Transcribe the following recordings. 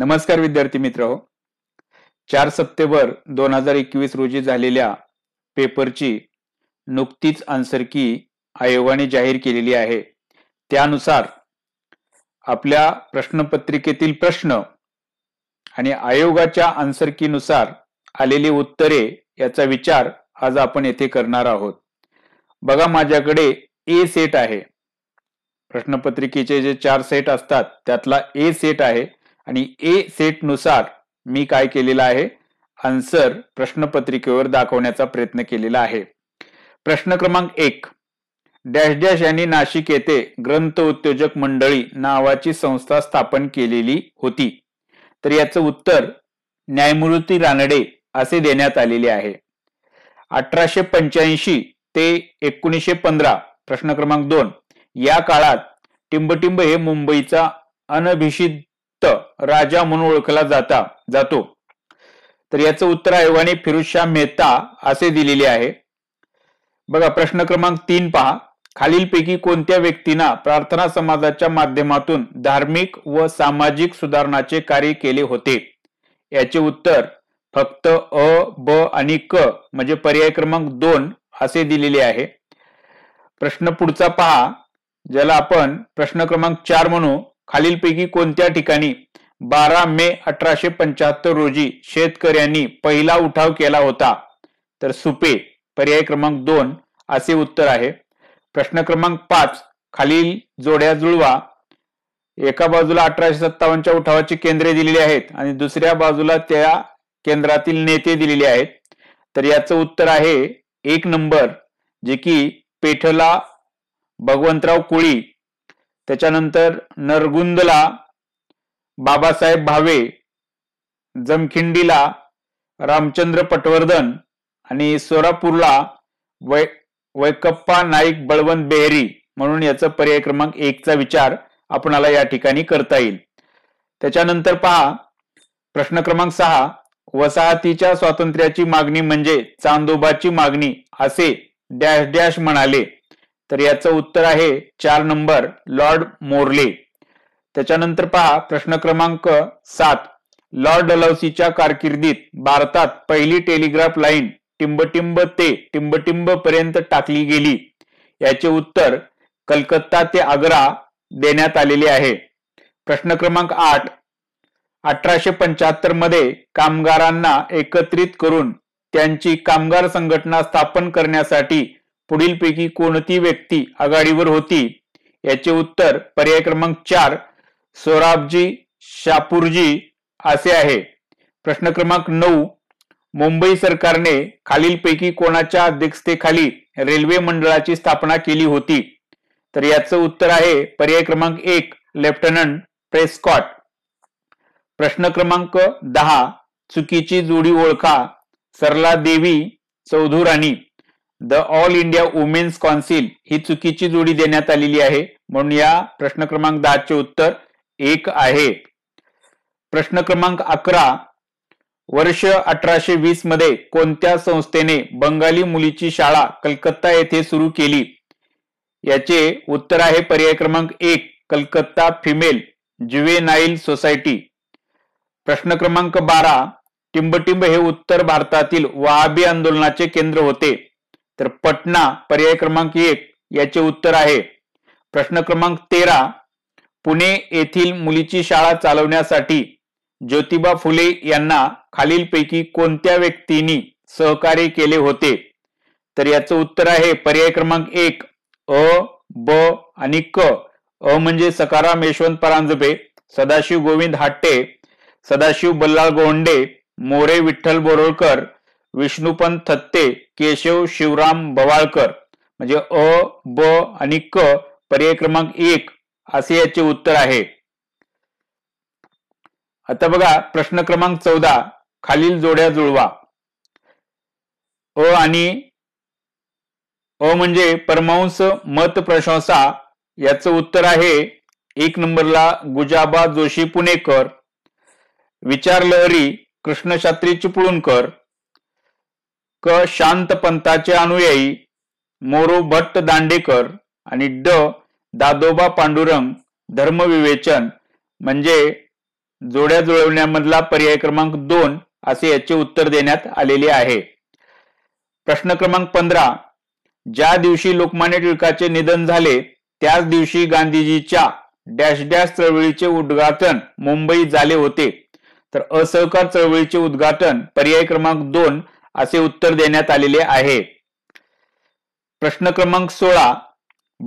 नमस्कार विद्यार्थी मित्र चार सप्टेंबर दोन हजार एकवीस रोजी झालेल्या पेपरची नुकतीच आन्सर की आयोगाने जाहीर केलेली आहे त्यानुसार आपल्या प्रश्नपत्रिकेतील प्रश्न आणि आयोगाच्या आन्सर नुसार आलेली उत्तरे याचा विचार आज आपण येथे करणार आहोत बघा माझ्याकडे ए सेट आहे प्रश्नपत्रिकेचे जे चार सेट असतात त्यातला ए सेट आहे आणि ए सेटनुसार मी काय केलेलं आहे आन्सर प्रश्नपत्रिकेवर दाखवण्याचा प्रयत्न केलेला आहे प्रश्न क्रमांक एक डॅश डॅश यांनी नाशिक येथे ग्रंथ उद्योजक मंडळी नावाची संस्था स्थापन केलेली होती तर याचं उत्तर न्यायमूर्ती रानडे असे देण्यात आलेले आहे अठराशे पंच्याऐंशी ते एकोणीसशे पंधरा प्रश्न क्रमांक दोन या काळात टिंबटिंब हे मुंबईचा अनभिषित राजा म्हणून ओळखला जाता जातो तर याचं उत्तर आयोगाने फिरुजशा मेहता असे दिलेले आहे बघा प्रश्न क्रमांक तीन पहा खालीलपैकी कोणत्या व्यक्तींना प्रार्थना समाजाच्या माध्यमातून धार्मिक व सामाजिक सुधारणाचे कार्य केले होते याचे उत्तर फक्त अ ब आणि क म्हणजे पर्याय क्रमांक दोन असे दिलेले आहे प्रश्न पुढचा पहा ज्याला आपण प्रश्न क्रमांक चार म्हणू खालीलपैकी कोणत्या ठिकाणी बारा मे अठराशे पंचाहत्तर रोजी शेतकऱ्यांनी पहिला उठाव केला होता तर सुपे पर्याय क्रमांक दोन असे उत्तर आहे प्रश्न क्रमांक पाच खालील जोड्या जुळवा एका बाजूला अठराशे सत्तावन्नच्या उठावाची केंद्रे दिलेली आहेत आणि दुसऱ्या बाजूला त्या केंद्रातील नेते दिलेले आहेत तर याचं उत्तर आहे एक नंबर जे की पेठला भगवंतराव कोळी त्याच्यानंतर नरगुंदला बाबासाहेब भावे जमखिंडीला रामचंद्र पटवर्धन आणि सोरापूरला वै वैकप्पा नाईक बळवंत बेहरी म्हणून याचा पर्याय क्रमांक एकचा विचार आपणाला या ठिकाणी करता येईल त्याच्यानंतर पहा प्रश्न क्रमांक सहा वसाहतीच्या स्वातंत्र्याची मागणी म्हणजे चांदोबाची मागणी असे डॅश डॅश म्हणाले तर याचं उत्तर आहे चार नंबर लॉर्ड मोर्ले त्याच्यानंतर पहा प्रश्न क्रमांक सात लॉर्ड डलौसीच्या कारकिर्दीत भारतात पहिली टेलिग्राफ लाईन टिंबटिंब ते टिंबटिंब पर्यंत टाकली गेली याचे उत्तर कलकत्ता ते आग्रा देण्यात आलेले आहे प्रश्न क्रमांक आठ अठराशे पंचाहत्तर मध्ये कामगारांना एकत्रित करून त्यांची कामगार संघटना स्थापन करण्यासाठी पुढीलपैकी कोणती व्यक्ती आघाडीवर होती याचे उत्तर पर्याय क्रमांक चार सोराबजी शापूरजी असे आहे प्रश्न क्रमांक नऊ मुंबई सरकारने खालीलपैकी कोणाच्या अध्यक्षतेखाली रेल्वे मंडळाची स्थापना केली होती तर याचं उत्तर आहे पर्याय क्रमांक एक लेफ्टनंट प्रेस्कॉट प्रश्न क्रमांक दहा चुकीची जोडी ओळखा Sarla Devi Chaudhurani the all India women's council ही चुकीची जोडी देण्यात आलेली आहे म्हणून या प्रश्न क्रमांक चे उत्तर एक आहे प्रश्न क्रमांक अकरा वर्ष अठराशे वीस मध्ये कोणत्या संस्थेने बंगाली मुलीची शाळा कलकत्ता येथे सुरू केली याचे उत्तर आहे पर्याय क्रमांक एक कलकत्ता फिमेल नाईल सोसायटी प्रश्न क्रमांक बारा टिंबटिंब हे उत्तर भारतातील वहाबी आंदोलनाचे केंद्र होते तर पटना पर्याय क्रमांक एक याचे उत्तर आहे प्रश्न क्रमांक तेरा पुणे येथील मुलीची शाळा चालवण्यासाठी ज्योतिबा फुले यांना खालीलपैकी कोणत्या व्यक्तींनी सहकार्य केले होते तर याचं उत्तर आहे पर्याय क्रमांक एक अ ब आणि क अ म्हणजे सकाराम यशवंत परांजपे सदाशिव गोविंद हाट्टे सदाशिव बल्लाळ गोंडे मोरे विठ्ठल बोरोळकर विष्णुपंत थत्ते केशव शिवराम बवाळकर म्हणजे अ ब आणि क पर्याय क्रमांक एक असे याचे उत्तर आहे आता बघा प्रश्न क्रमांक चौदा खालील जोड्या जुळवा अ आणि अ म्हणजे परमांस मत प्रशंसा याच उत्तर आहे एक नंबरला गुजाबा जोशी पुणेकर विचार लहरी कृष्णशास्त्री चिपळूणकर क शांत पंताचे अनुयायी मोरो भट्ट दांडेकर आणि ड दादोबा पांडुरंग धर्मविवेचन म्हणजे जोड्या जुळवण्यामधला पर्याय क्रमांक दोन असे याचे उत्तर देण्यात आलेले आहे प्रश्न क्रमांक पंधरा ज्या दिवशी लोकमान्य टिळकाचे निधन झाले त्याच दिवशी गांधीजीच्या डॅश डॅश चळवळीचे उद्घाटन मुंबईत झाले होते तर असहकार चळवळीचे उद्घाटन पर्याय क्रमांक दोन असे उत्तर देण्यात आलेले आहे प्रश्न क्रमांक सोळा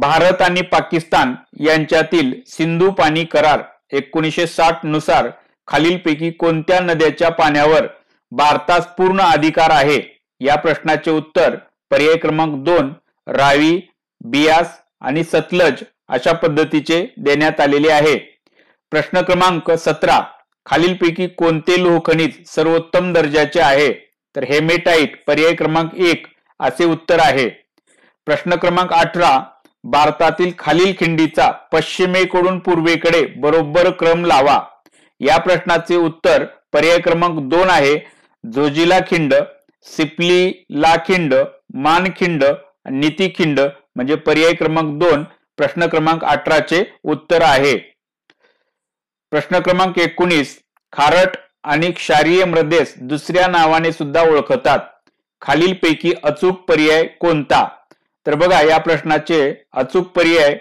भारत आणि पाकिस्तान यांच्यातील सिंधू पाणी करार एकोणीसशे साठ नुसार खालीलपैकी कोणत्या नद्याच्या पाण्यावर भारतास पूर्ण अधिकार आहे या प्रश्नाचे उत्तर पर्याय क्रमांक दोन रावी बियास आणि सतलज अशा पद्धतीचे देण्यात आलेले आहे प्रश्न क्रमांक सतरा खालीलपैकी कोणते लोहखनिज सर्वोत्तम दर्जाचे आहे तर हेमेटाईट पर्याय क्रमांक एक असे उत्तर आहे प्रश्न क्रमांक अठरा भारतातील खालील खिंडीचा पश्चिमेकडून पूर्वेकडे बरोबर क्रम लावा या प्रश्नाचे उत्तर पर्याय क्रमांक दोन आहे जोजिला खिंड सिपली ला खिंड नीती खिंड म्हणजे पर्याय क्रमांक दोन प्रश्न क्रमांक अठराचे उत्तर आहे प्रश्न क्रमांक एकोणीस खारट आणि क्षारीय मृदेस दुसऱ्या नावाने सुद्धा ओळखतात खालीलपैकी अचूक पर्याय कोणता तर बघा या प्रश्नाचे अचूक पर्याय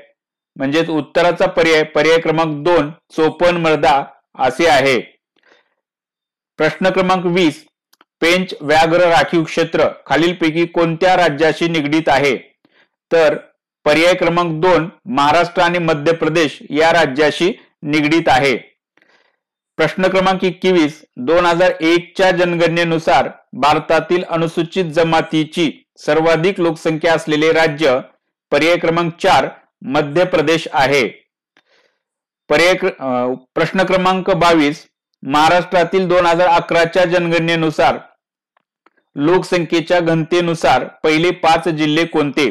म्हणजेच उत्तराचा पर्याय पर्याय क्रमांक दोन चोपन मृदा असे आहे प्रश्न क्रमांक वीस पेंच व्याघ्र राखीव क्षेत्र खालीलपैकी कोणत्या राज्याशी निगडीत आहे तर पर्याय क्रमांक दोन महाराष्ट्र आणि मध्य प्रदेश या राज्याशी निगडीत आहे प्रश्न क्रमांक एकवीस दोन हजार एक च्या जनगणनेनुसार भारतातील अनुसूचित जमातीची सर्वाधिक लोकसंख्या असलेले राज्य पर्याय क्रमांक चार मध्य प्रदेश आहे पर्याय प्रश्न क्रमांक बावीस महाराष्ट्रातील दोन हजार अकराच्या जनगणनेनुसार लोकसंख्येच्या घनतेनुसार पहिले पाच जिल्हे कोणते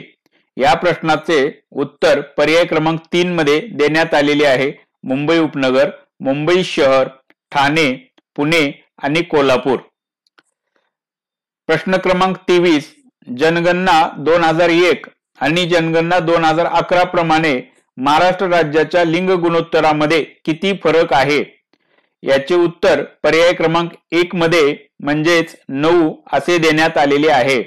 या प्रश्नाचे उत्तर पर्याय क्रमांक तीन मध्ये देण्यात आलेले आहे मुंबई उपनगर मुंबई शहर ठाणे पुणे आणि कोल्हापूर प्रश्न क्रमांक तेवीस जनगणना दोन हजार एक आणि जनगणना दोन हजार अकरा प्रमाणे महाराष्ट्र राज्याच्या लिंग गुणोत्तरामध्ये किती फरक आहे याचे उत्तर पर्याय क्रमांक एक मध्ये म्हणजेच नऊ असे देण्यात आलेले आहे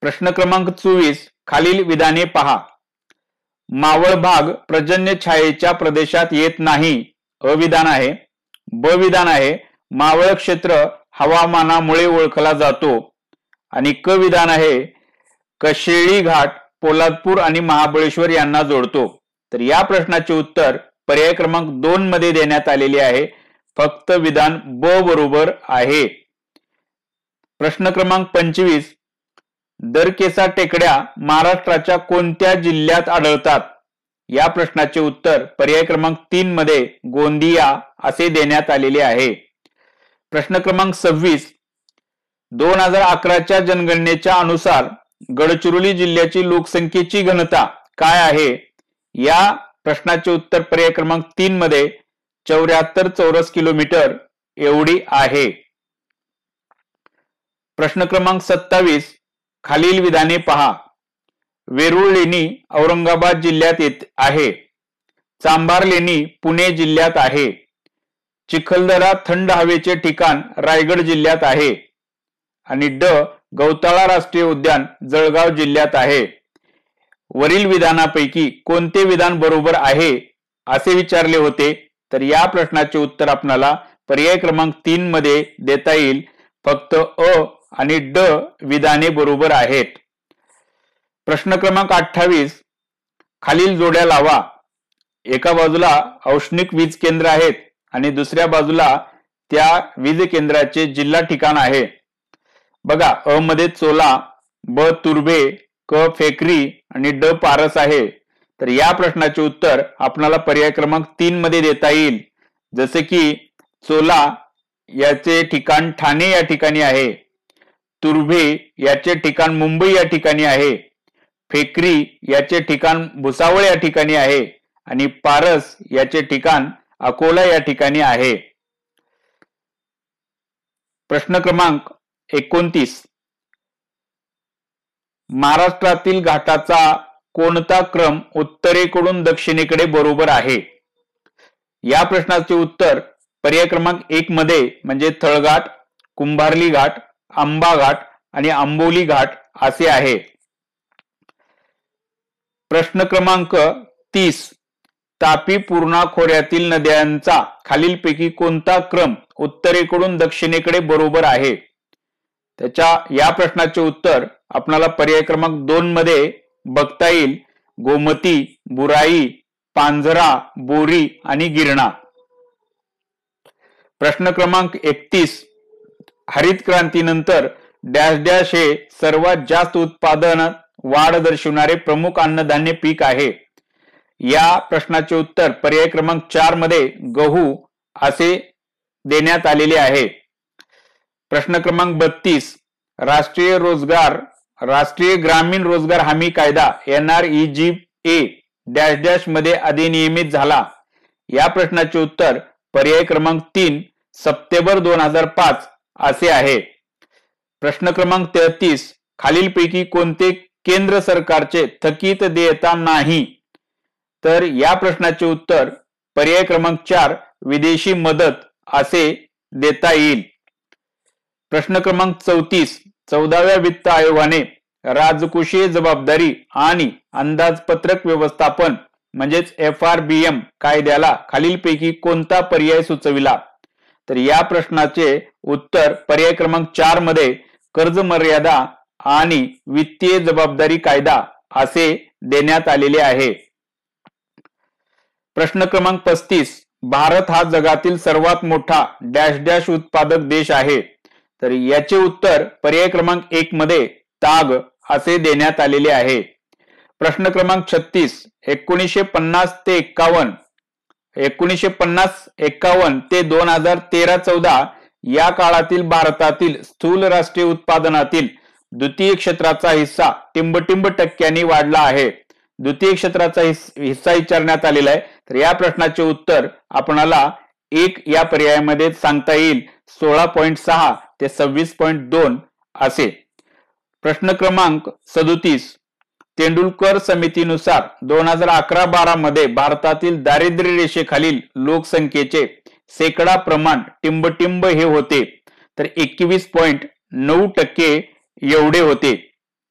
प्रश्न क्रमांक चोवीस खालील विधाने पहा मावळ भाग प्रजन्य छायेच्या प्रदेशात येत नाही अविधान आहे ब विधान आहे मावळ क्षेत्र हवामानामुळे ओळखला जातो आणि क विधान आहे कशेळी घाट पोलादपूर आणि महाबळेश्वर यांना जोडतो तर या प्रश्नाचे उत्तर पर्याय क्रमांक दोन मध्ये देण्यात आलेले आहे फक्त विधान ब बरोबर आहे प्रश्न क्रमांक पंचवीस दरकेसा टेकड्या महाराष्ट्राच्या कोणत्या जिल्ह्यात आढळतात या प्रश्नाचे उत्तर पर्याय क्रमांक तीन मध्ये गोंदिया असे देण्यात आलेले आहे प्रश्न क्रमांक सव्वीस दोन हजार अकराच्या जनगणनेच्या अनुसार गडचिरोली जिल्ह्याची लोकसंख्येची घनता काय आहे या प्रश्नाचे उत्तर पर्याय क्रमांक तीन मध्ये चौऱ्याहत्तर चौरस किलोमीटर एवढी आहे प्रश्न क्रमांक सत्तावीस खालील विधाने पहा वेरूळ लेणी औरंगाबाद जिल्ह्यात येत आहे चांभार लेणी पुणे जिल्ह्यात आहे चिखलदरा थंड हवेचे ठिकाण रायगड जिल्ह्यात आहे आणि ड गौताळा राष्ट्रीय उद्यान जळगाव जिल्ह्यात आहे वरील विधानापैकी कोणते विधान बरोबर आहे असे विचारले होते तर या प्रश्नाचे उत्तर आपणाला पर्याय क्रमांक तीन मध्ये देता येईल फक्त अ आणि ड विधाने बरोबर आहेत प्रश्न क्रमांक अठ्ठावीस खालील जोड्या लावा एका बाजूला औष्णिक वीज केंद्र आहेत आणि दुसऱ्या बाजूला त्या वीज केंद्राचे जिल्हा ठिकाण आहे बघा अ मध्ये चोला ब तुर्बे क फेकरी आणि ड पारस आहे तर या प्रश्नाचे उत्तर आपणाला पर्याय क्रमांक तीन मध्ये देता येईल जसे की चोला याचे ठिकाण ठाणे या ठिकाणी आहे तुर्भे याचे ठिकाण मुंबई या ठिकाणी आहे फेकरी याचे ठिकाण भुसावळ या ठिकाणी आहे आणि पारस याचे ठिकाण अकोला या ठिकाणी आहे प्रश्न क्रमांक एकोणतीस महाराष्ट्रातील घाटाचा कोणता क्रम उत्तरेकडून दक्षिणेकडे बरोबर आहे या प्रश्नाचे उत्तर पर्याय क्रमांक एक मध्ये म्हणजे थळघाट कुंभारली घाट आंबा घाट आणि आंबोली घाट असे आहे प्रश्न क्रमांक तीस तापी पूर्णा खोऱ्यातील नद्यांचा खालीलपैकी कोणता क्रम उत्तरेकडून दक्षिणेकडे बरोबर आहे त्याच्या या प्रश्नाचे उत्तर आपणाला पर्याय क्रमांक दोन मध्ये बघता येईल गोमती बुराई पांझरा बोरी आणि गिरणा प्रश्न क्रमांक एकतीस हरित क्रांतीनंतर डॅश डॅश हे सर्वात जास्त उत्पादन वाढ दर्शवणारे प्रमुख अन्नधान्य पीक आहे या प्रश्नाचे उत्तर पर्याय क्रमांक चार मध्ये गहू असे देण्यात आलेले आहे प्रश्न क्रमांक बत्तीस राष्ट्रीय रोजगार राष्ट्रीय ग्रामीण रोजगार हमी कायदा N R E G A dash dash मध्ये अधिनियमित झाला या प्रश्नाचे उत्तर पर्याय क्रमांक तीन सप्टेंबर दोन हजार पाच असे आहे प्रश्न क्रमांक तेहतीस खालीलपैकी कोणते केंद्र सरकारचे थकीत देयता नाही तर या प्रश्नाचे उत्तर पर्याय क्रमांक चार विदेशी मदत असे देता येईल प्रश्न क्रमांक चौतीस चौदाव्या वित्त आयोगाने राजकोषीय जबाबदारी आणि अंदाजपत्रक व्यवस्थापन म्हणजेच एफ आर बी एम कायद्याला खालीलपैकी कोणता पर्याय सुचविला तर या प्रश्नाचे उत्तर पर्याय क्रमांक चार मध्ये कर्ज मर्यादा आणि वित्तीय जबाबदारी कायदा असे देण्यात आलेले आहे प्रश्न क्रमांक पस्तीस भारत हा जगातील सर्वात मोठा डॅश डॅश उत्पादक देश आहे तर याचे उत्तर पर्याय क्रमांक एक मध्ये ताग असे देण्यात आलेले आहे प्रश्न क्रमांक छत्तीस एकोणीसशे पन्नास ते एक्कावन्न एकोणीसशे पन्नास एक्कावन्न ते दोन हजार तेरा चौदा या काळातील भारतातील स्थूल राष्ट्रीय उत्पादनातील द्वितीय क्षेत्राचा हिस्सा टिंबटिंब टक्क्यांनी वाढला आहे द्वितीय क्षेत्राचा हिस्सा विचारण्यात आलेला आहे तर या प्रश्नाचे उत्तर आपणाला एक या पर्यायामध्ये सांगता येईल सोळा पॉईंट सहा ते सव्वीस पॉईंट दोन असे प्रश्न क्रमांक सदोतीस तेंडुलकर समितीनुसार दोन हजार अकरा बारा मध्ये भारतातील दारिद्र्य रेषेखालील लोकसंख्येचे सेकडा प्रमाण टिंबटिंब हे होते तर एकवीस पॉईंट नऊ टक्के एवढे होते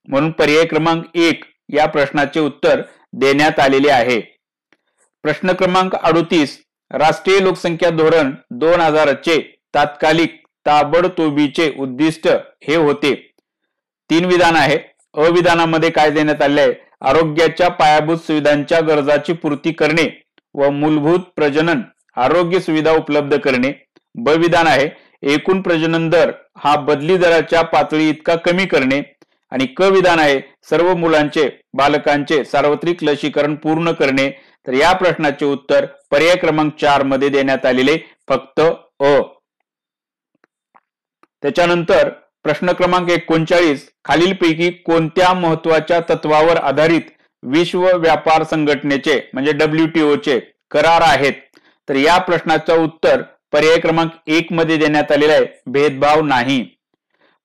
म्हणून पर्याय क्रमांक एक या प्रश्नाचे उत्तर देण्यात आलेले आहे प्रश्न क्रमांक अडोतीस राष्ट्रीय लोकसंख्या धोरण दोन हजारचे तात्कालिक ताबडतोबीचे उद्दिष्ट हे होते तीन विधान आहे अविधानामध्ये काय देण्यात आले आहे आरोग्याच्या पायाभूत सुविधांच्या गरजाची पूर्ती करणे व मूलभूत प्रजनन आरोग्य सुविधा उपलब्ध करणे ब विधान आहे एकूण प्रजनन दर हा बदली दराच्या पातळी इतका कमी करणे आणि क विधान आहे सर्व मुलांचे बालकांचे सार्वत्रिक लसीकरण पूर्ण करणे तर या प्रश्नाचे उत्तर पर्याय क्रमांक चार मध्ये देण्यात आलेले फक्त अ त्याच्यानंतर प्रश्न क्रमांक एकोणचाळीस खालीलपैकी कोणत्या महत्वाच्या तत्वावर आधारित विश्व व्यापार संघटनेचे म्हणजे डब्ल्यूटीओ चे करार आहेत तर या प्रश्नाचं उत्तर पर्याय क्रमांक एक मध्ये देण्यात आलेला आहे भेदभाव नाही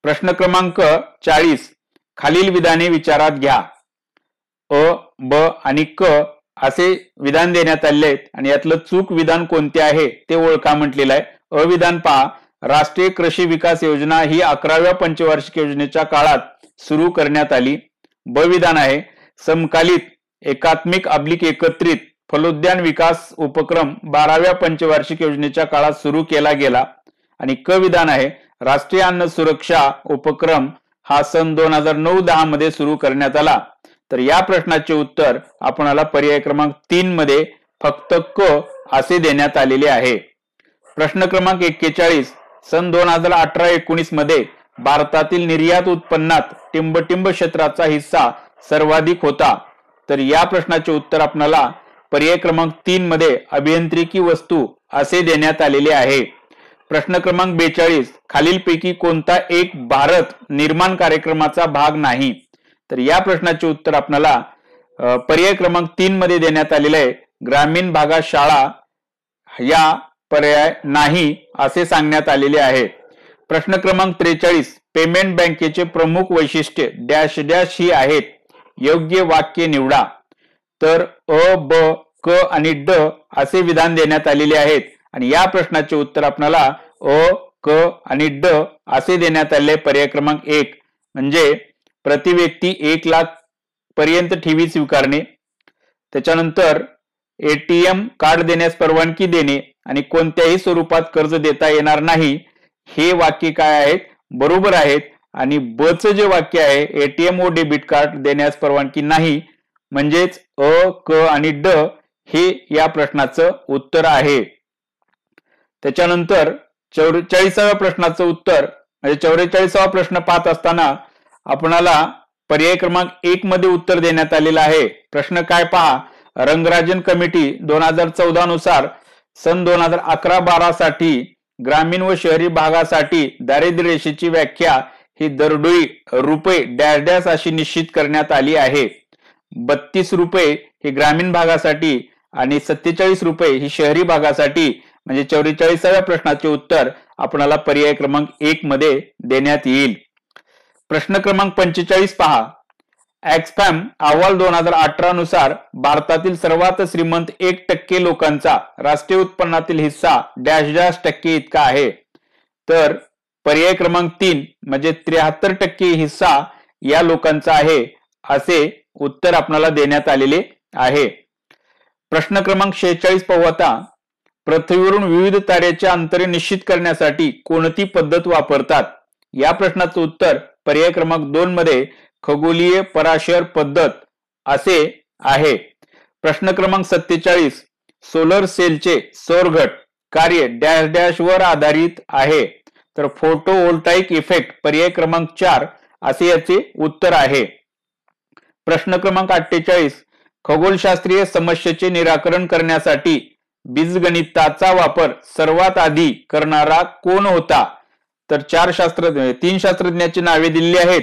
प्रश्न क्रमांक चाळीस खालील विधाने विचारात घ्या अ ब आणि क असे विधान देण्यात आले आहेत आणि यातलं चूक विधान कोणते आहे ते ओळखा म्हटलेलं आहे अविधान पहा राष्ट्रीय कृषी विकास योजना ही अकराव्या पंचवार्षिक योजनेच्या काळात सुरू करण्यात आली ब विधान आहे समकालीत एकात्मिक अब्लिक एकत्रित फलोद्यान विकास उपक्रम बाराव्या पंचवार्षिक योजनेच्या काळात सुरू केला गेला आणि क विधान आहे राष्ट्रीय अन्न सुरक्षा उपक्रम हा सन दोन हजार नऊ दहा मध्ये सुरू करण्यात आला तर या प्रश्नाचे उत्तर आपणाला पर्याय क्रमांक तीन मध्ये फक्त क असे देण्यात आलेले आहे प्रश्न क्रमांक एक्केचाळीस सन दोन हजार अठरा एकोणीस मध्ये भारतातील निर्यात उत्पन्नात टिंबटिंब क्षेत्राचा हिस्सा सर्वाधिक होता तर या प्रश्नाचे उत्तर आपणाला पर्याय क्रमांक तीन मध्ये अभियांत्रिकी वस्तू असे देण्यात आलेले आहे प्रश्न क्रमांक बेचाळीस खालीलपैकी कोणता एक भारत निर्माण कार्यक्रमाचा भाग नाही तर या प्रश्नाचे उत्तर आपल्याला पर्याय क्रमांक तीन मध्ये देण्यात आलेले आहे ग्रामीण भागात शाळा या पर्याय नाही असे सांगण्यात आलेले आहे प्रश्न क्रमांक त्रेचाळीस पेमेंट बँकेचे प्रमुख वैशिष्ट्य डॅश डॅश ही आहेत योग्य वाक्य निवडा तर अ ब क आणि ड असे विधान देण्यात आलेले आहेत आणि या प्रश्नाचे उत्तर आपणाला अ क आणि ड असे देण्यात आले पर्याय क्रमांक एक म्हणजे प्रति व्यक्ती एक लाख पर्यंत ठेवी स्वीकारणे त्याच्यानंतर एटीएम कार्ड देण्यास परवानगी देणे आणि कोणत्याही स्वरूपात कर्ज देता येणार नाही हे वाक्य काय आहेत बरोबर आहेत आणि बचं जे वाक्य आहे एटीएम व डेबिट कार्ड देण्यास परवानगी नाही म्हणजेच अ क आणि ड हे या प्रश्नाचं उत्तर आहे त्याच्यानंतर चौवेचाळीसाव्या प्रश्नाचं उत्तर म्हणजे चौवेचाळीसावा प्रश्न पाहत असताना आपणाला पर्याय क्रमांक एक मध्ये उत्तर देण्यात आलेलं आहे प्रश्न काय पहा रंगराजन कमिटी दोन हजार चौदा नुसार सन दोन हजार अकरा बारा साठी ग्रामीण व शहरी भागासाठी दारिद्र्य रेषेची व्याख्या ही दरडोई रुपये डॅश डॅश अशी निश्चित करण्यात आली आहे बत्तीस रुपये हे ग्रामीण भागासाठी आणि सत्तेचाळीस रुपये ही शहरी भागासाठी म्हणजे चौवेचाळीसाव्या प्रश्नाचे उत्तर आपणाला पर्याय क्रमांक एक मध्ये देण्यात येईल प्रश्न क्रमांक पंचेचाळीस पहा एक्सफॅम अहवाल दोन हजार अठरा नुसार भारतातील सर्वात श्रीमंत एक टक्के लोकांचा राष्ट्रीय उत्पन्नातील हिस्सा डॅश डॅश टक्के इतका आहे तर पर्याय क्रमांक तीन म्हणजे त्र्याहत्तर टक्के हिस्सा या लोकांचा आहे असे उत्तर आपणाला देण्यात आलेले आहे प्रश्न क्रमांक शेहेचाळीस पाहू आता पृथ्वीवरून विविध ताऱ्याचे अंतरे निश्चित करण्यासाठी कोणती पद्धत वापरतात या प्रश्नाचं उत्तर पर्याय क्रमांक दोन मध्ये खगोलीय पराशर पद्धत असे आहे प्रश्न क्रमांक सत्तेचाळीस सोलर सेलचे सौरघट कार्य डॅश डॅश वर आधारित आहे तर फोटो इफेक्ट पर्याय क्रमांक चार असे याचे उत्तर आहे प्रश्न क्रमांक अठ्ठेचाळीस खगोलशास्त्रीय समस्येचे निराकरण करण्यासाठी बीजगणिताचा वापर सर्वात आधी करणारा कोण होता तर चार शास्त्र तीन शास्त्रज्ञांची नावे दिली आहेत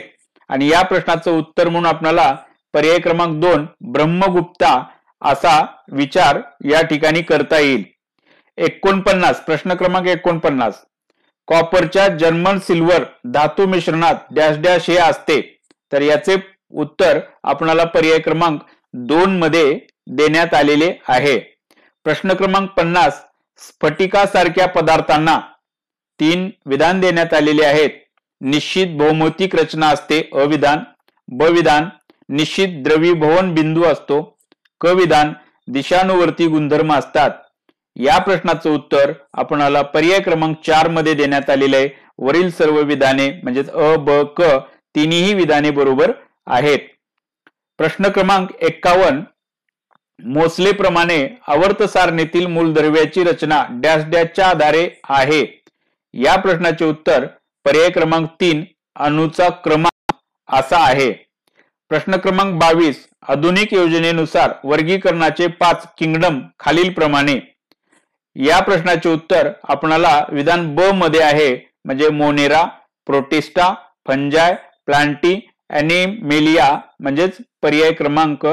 आणि या प्रश्नाचं उत्तर म्हणून आपल्याला पर्याय क्रमांक दोन ब्रह्मगुप्ता असा विचार या ठिकाणी करता येईल एकोणपन्नास प्रश्न क्रमांक एकोणपन्नास कॉपरच्या जर्मन सिल्वर धातू मिश्रणात डॅश डॅश हे असते तर याचे उत्तर आपणाला पर्याय क्रमांक दोन मध्ये देण्यात आलेले आहे प्रश्न क्रमांक पन्नास स्फटिकासारख्या पदार्थांना तीन विधान देण्यात आलेले आहेत निश्चित भौमौतिक रचना असते अविधान ब विधान निश्चित द्रवीभवन बिंदू असतो क विधान दिशानुवर्ती गुणधर्म असतात या प्रश्नाचं उत्तर आपणाला पर्याय क्रमांक चार मध्ये देण्यात आलेले आहे वरील सर्व विधाने म्हणजेच अ ब क तिन्ही विधाने बरोबर आहेत प्रश्न क्रमांक एक्कावन्न प्रमाणे आवर्त सारणीतील मूलद्रव्याची रचना डॅश डॅशच्या आधारे आहे या प्रश्नाचे उत्तर पर्याय क्रमांक तीन अणुचा क्रमांक असा आहे प्रश्न क्रमांक बावीस आधुनिक योजनेनुसार वर्गीकरणाचे पाच किंगडम खालीलप्रमाणे या प्रश्नाचे उत्तर आपणाला विधान ब मध्ये आहे म्हणजे Monera Protista Fungi Plantae Animalia म्हणजेच पर्याय क्रमांक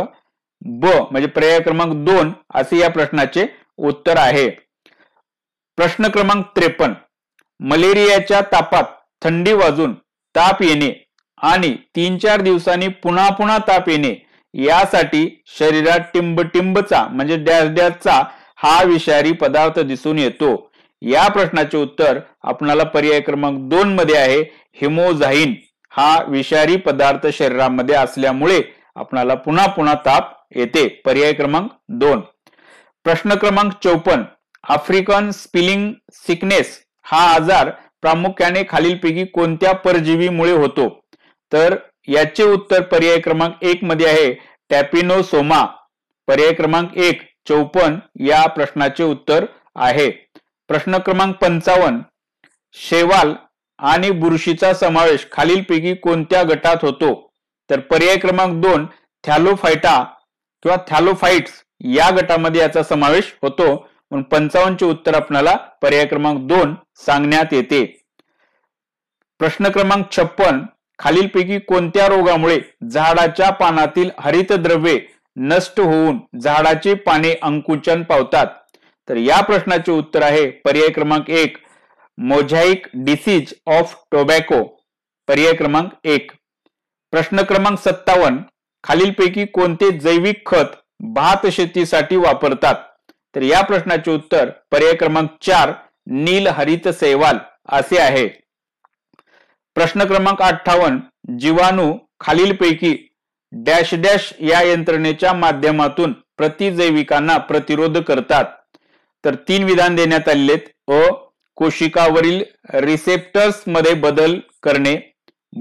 ब म्हणजे पर्याय क्रमांक दोन असे या प्रश्नाचे उत्तर आहे प्रश्न क्रमांक त्रेपन्न मलेरियाच्या तापात थंडी वाजून ताप येणे आणि तीन चार दिवसांनी पुन्हा पुन्हा ताप येणे यासाठी शरीरात टिंबटिंबचा म्हणजे डॅश डॅशचा हा विषारी पदार्थ दिसून येतो या प्रश्नाचे उत्तर आपणाला पर्याय क्रमांक दोन मध्ये आहे हिमोझाईन हा विषारी पदार्थ शरीरामध्ये असल्यामुळे आपणाला पुन्हा पुन्हा ताप येते पर्याय क्रमांक दोन प्रश्न क्रमांक चौपन्न आफ्रिकन स्पिलिंग सिकनेस हा आजार प्रामुख्याने खालीलपैकी कोणत्या परजीवीमुळे होतो तर याचे उत्तर पर्याय क्रमांक एक मध्ये आहे टॅपिनोसोमा पर्याय क्रमांक एक चौपन्न या प्रश्नाचे उत्तर आहे प्रश्न क्रमांक पंचावन्न शेवाल आणि बुरशीचा समावेश खालीलपैकी कोणत्या गटात होतो तर पर्याय क्रमांक दोन थॅलोफायटा किंवा थॅलोफाईट्स या गटामध्ये याचा समावेश होतो म्हणून पंचावन्नचे उत्तर आपणाला पर्याय क्रमांक दोन सांगण्यात येते प्रश्न क्रमांक छप्पन खालीलपैकी कोणत्या रोगामुळे झाडाच्या पानातील द्रव्ये नष्ट होऊन झाडाची पाने अंकुचन पावतात तर या प्रश्नाचे उत्तर आहे पर्याय क्रमांक एक मोझाईक डिसीज ऑफ टोबॅको पर्याय क्रमांक एक प्रश्न क्रमांक सत्तावन्न खालीलपैकी कोणते जैविक खत भात शेतीसाठी वापरतात तर या प्रश्नाचे उत्तर पर्याय क्रमांक चार नील हरित सेवाल असे आहे प्रश्न क्रमांक अठ्ठावन्न जीवाणू खालीलपैकी डॅश डॅश या यंत्रणेच्या माध्यमातून प्रतिजैविकांना प्रतिरोध करतात तर तीन विधान देण्यात आलेत अ कोशिकावरील रिसेप्टर्स मध्ये बदल करणे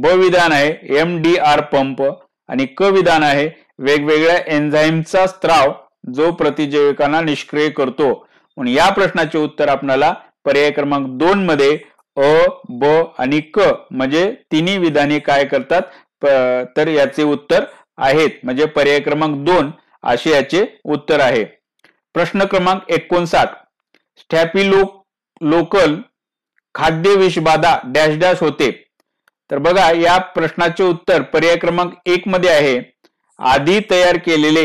ब विधान आहे एम डी आर पंप आणि क विधान आहे वेगवेगळ्या एन्झाईमचा स्त्राव जो प्रतिजैविकांना निष्क्रिय करतो म्हणून या प्रश्नाचे उत्तर आपल्याला पर्याय क्रमांक दोन मध्ये अ ब आणि क म्हणजे तिन्ही विधाने काय करतात तर याचे उत्तर आहेत म्हणजे पर्याय क्रमांक दोन असे याचे उत्तर आहे प्रश्न क्रमांक एकोणसाठ स्टॅपिलो लोकल खाद्य विषबाधा डॅश डॅश होते तर बघा या प्रश्नाचे उत्तर पर्याय क्रमांक एक मध्ये आहे आधी तयार केलेले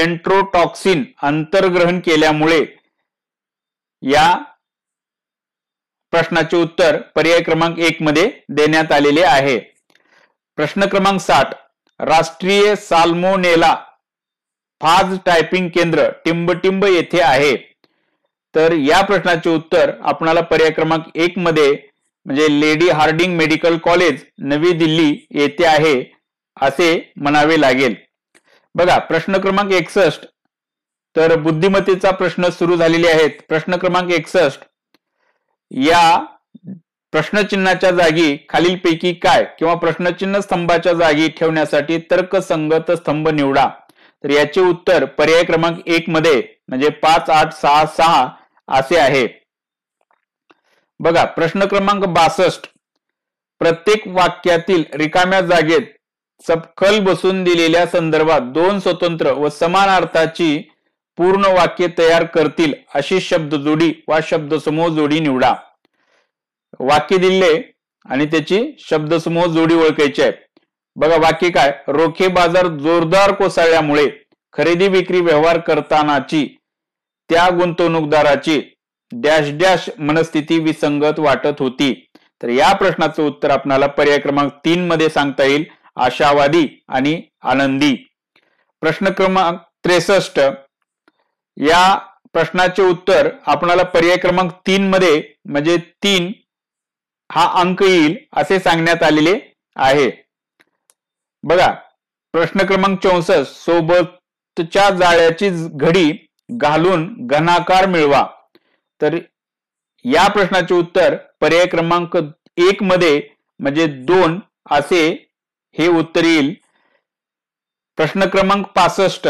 एन्ट्रोटॉक्सिन अंतर्ग्रहण केल्यामुळे या प्रश्नाचे उत्तर पर्याय क्रमांक एक मध्ये देण्यात आलेले आहे प्रश्न क्रमांक साठ राष्ट्रीय साल्मोनेला फाज टायपिंग केंद्र टिंबटिंब येथे आहे तर या प्रश्नाचे उत्तर आपणाला पर्याय क्रमांक एक मध्ये म्हणजे लेडी हार्डिंग मेडिकल कॉलेज नवी दिल्ली येथे आहे असे म्हणावे लागेल बघा प्रश्न क्रमांक एकसष्ट तर बुद्धिमत्तेचा प्रश्न सुरू झालेले आहेत प्रश्न क्रमांक एकसष्ट या प्रश्नचिन्हाच्या जागी खालीलपैकी काय किंवा प्रश्नचिन्ह स्तंभाच्या जागी ठेवण्यासाठी तर्कसंगत स्तंभ निवडा तर याचे उत्तर पर्याय क्रमांक एक मध्ये म्हणजे पाच आठ सहा सहा असे आहे बघा प्रश्न क्रमांक बासष्ट प्रत्येक वाक्यातील रिकाम्या जागेत सपखल बसून दिलेल्या संदर्भात दोन स्वतंत्र व समान अर्थाची पूर्ण वाक्य तयार करतील अशी शब्द जोडी वा शब्दसमूह जोडी निवडा वाक्य दिले आणि त्याची शब्दसमूह जोडी ओळखायची आहे बघा वाक्य काय रोखे बाजार जोरदार कोसळल्यामुळे खरेदी विक्री व्यवहार करतानाची त्या गुंतवणूकदाराची डॅश डॅश मनस्थिती विसंगत वाटत होती तर या प्रश्नाचं उत्तर आपणाला पर्याय क्रमांक तीन मध्ये सांगता येईल आशावादी आणि आनंदी प्रश्न क्रमांक त्रेसष्ट या प्रश्नाचे उत्तर आपणाला पर्याय क्रमांक तीन मध्ये म्हणजे तीन हा अंक येईल असे सांगण्यात आलेले आहे बघा प्रश्न क्रमांक चौसष्ट सोबतच्या जाळ्याची घडी घालून घनाकार मिळवा तर या प्रश्नाचे उत्तर पर्याय क्रमांक एक मध्ये म्हणजे दोन असे हे उत्तर येईल प्रश्न क्रमांक पासष्ट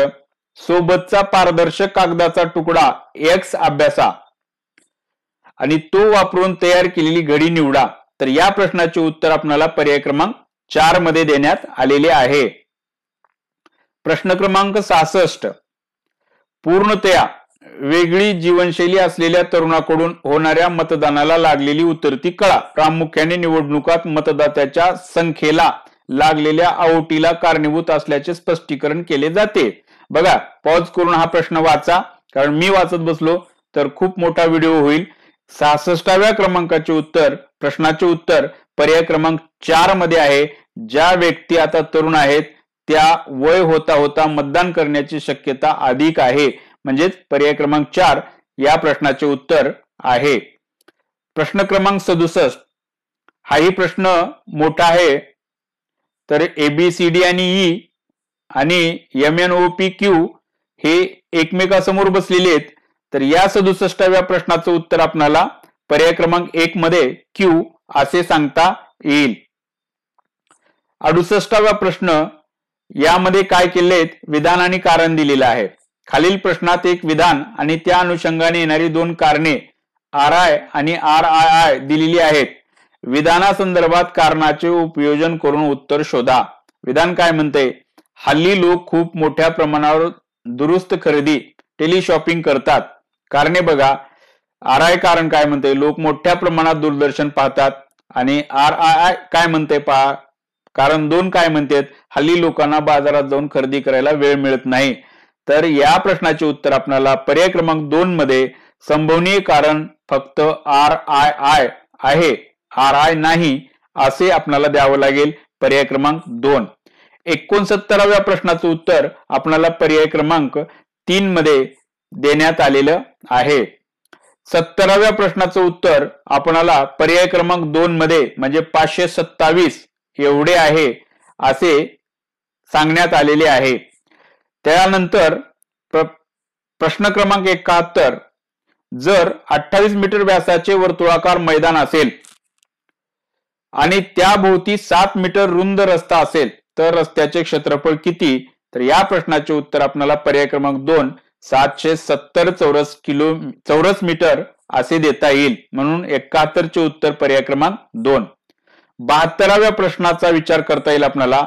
सोबतचा पारदर्शक कागदाचा तुकडा एक्स अभ्यासा आणि तो वापरून तयार केलेली घडी निवडा तर या प्रश्नाचे उत्तर आपल्याला पर्याय क्रमांक चार मध्ये देण्यात आलेले आहे प्रश्न क्रमांक सहासष्ट पूर्णतया वेगळी जीवनशैली असलेल्या तरुणाकडून होणाऱ्या मतदानाला लागलेली उतरती कळा प्रामुख्याने निवडणुकात मतदात्याच्या संख्येला लागलेल्या आवटीला कारणीभूत असल्याचे स्पष्टीकरण केले जाते बघा पॉज करून हा प्रश्न वाचा कारण मी वाचत बसलो तर खूप मोठा व्हिडिओ होईल सहासष्टाव्या क्रमांकाचे उत्तर प्रश्नाचे उत्तर पर्याय क्रमांक चार मध्ये आहे ज्या व्यक्ती आता तरुण आहेत त्या वय होता होता मतदान करण्याची शक्यता अधिक आहे म्हणजेच पर्याय क्रमांक चार या प्रश्नाचे उत्तर आहे प्रश्न क्रमांक सदुसष्ट हाही प्रश्न मोठा आहे तर एबीसीडी आणि ई e आणि M N O P Q हे एकमेकासमोर बसलेले आहेत तर या सदुसष्टाव्या प्रश्नाचं उत्तर आपणाला पर्याय क्रमांक एक मध्ये क्यू असे सांगता येईल अडुसष्टाव्या प्रश्न यामध्ये काय केलेत विधान आणि कारण दिलेलं आहे खालील प्रश्नात एक विधान आणि त्या अनुषंगाने येणारी दोन कारणे आर आय आणि आर आय आय दिलेली आहेत विधानासंदर्भात कारणाचे उपयोजन करून उत्तर शोधा विधान काय म्हणते हल्ली लोक खूप मोठ्या प्रमाणावर दुरुस्त खरेदी टेली करतात कारणे बघा आर आय कारण काय म्हणते लोक मोठ्या प्रमाणात दूरदर्शन पाहतात आणि आर आय आय काय म्हणते पहा कारण दोन काय म्हणतात हल्ली लोकांना बाजारात जाऊन खरेदी करायला वेळ मिळत नाही तर या प्रश्नाचे उत्तर आपल्याला पर्याय क्रमांक दोन मध्ये संभवनीय कारण फक्त आर आय आय आहे आर आय नाही असे आपल्याला द्यावं लागेल पर्याय क्रमांक दोन एकोणसत्तराव्या प्रश्नाचं उत्तर आपल्याला पर्याय क्रमांक तीन मध्ये देण्यात आलेलं आहे सत्तराव्या प्रश्नाचं उत्तर आपणाला पर्याय क्रमांक दोन मध्ये म्हणजे पाचशे सत्तावीस एवढे आहे असे सांगण्यात आलेले आहे त्यानंतर प्रश्न क्रमांक एकाहत्तर जर अठ्ठावीस मीटर व्यासाचे वर्तुळाकार मैदान असेल आणि त्याभोवती सात मीटर रुंद रस्ता असेल तर रस्त्याचे क्षेत्रफळ किती तर या प्रश्नाचे उत्तर आपल्याला पर्याय क्रमांक दोन सातशे सत्तर चौरस किलो चौरस मीटर असे देता येईल म्हणून एकाहत्तरचे उत्तर पर्याय क्रमांक दोन बहात्तराव्या प्रश्नाचा विचार करता येईल आपल्याला